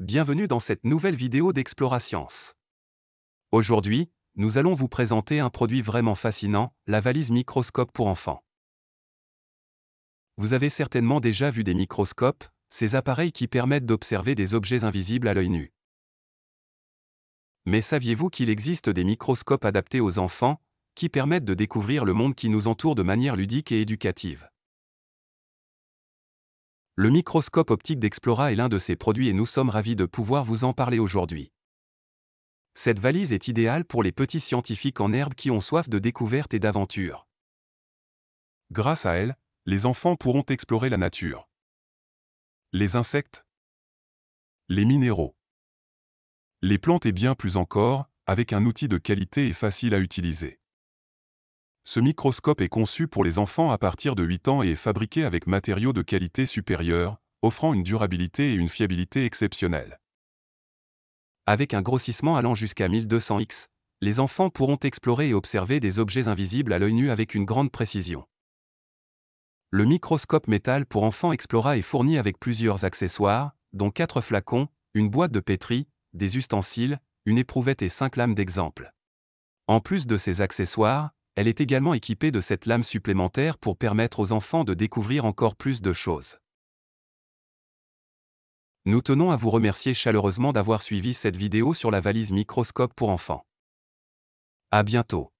Bienvenue dans cette nouvelle vidéo d'Explorascience. Aujourd'hui, nous allons vous présenter un produit vraiment fascinant, la valise microscope pour enfants. Vous avez certainement déjà vu des microscopes, ces appareils qui permettent d'observer des objets invisibles à l'œil nu. Mais saviez-vous qu'il existe des microscopes adaptés aux enfants, qui permettent de découvrir le monde qui nous entoure de manière ludique et éducative le microscope optique d'Explora est l'un de ses produits et nous sommes ravis de pouvoir vous en parler aujourd'hui. Cette valise est idéale pour les petits scientifiques en herbe qui ont soif de découvertes et d'aventures. Grâce à elle, les enfants pourront explorer la nature. Les insectes, les minéraux, les plantes et bien plus encore, avec un outil de qualité et facile à utiliser. Ce microscope est conçu pour les enfants à partir de 8 ans et est fabriqué avec matériaux de qualité supérieure, offrant une durabilité et une fiabilité exceptionnelles. Avec un grossissement allant jusqu'à 1200x, les enfants pourront explorer et observer des objets invisibles à l'œil nu avec une grande précision. Le microscope métal pour enfants Explora est fourni avec plusieurs accessoires, dont 4 flacons, une boîte de pétri, des ustensiles, une éprouvette et 5 lames d'exemple. En plus de ces accessoires, elle est également équipée de cette lame supplémentaire pour permettre aux enfants de découvrir encore plus de choses. Nous tenons à vous remercier chaleureusement d'avoir suivi cette vidéo sur la valise microscope pour enfants. À bientôt.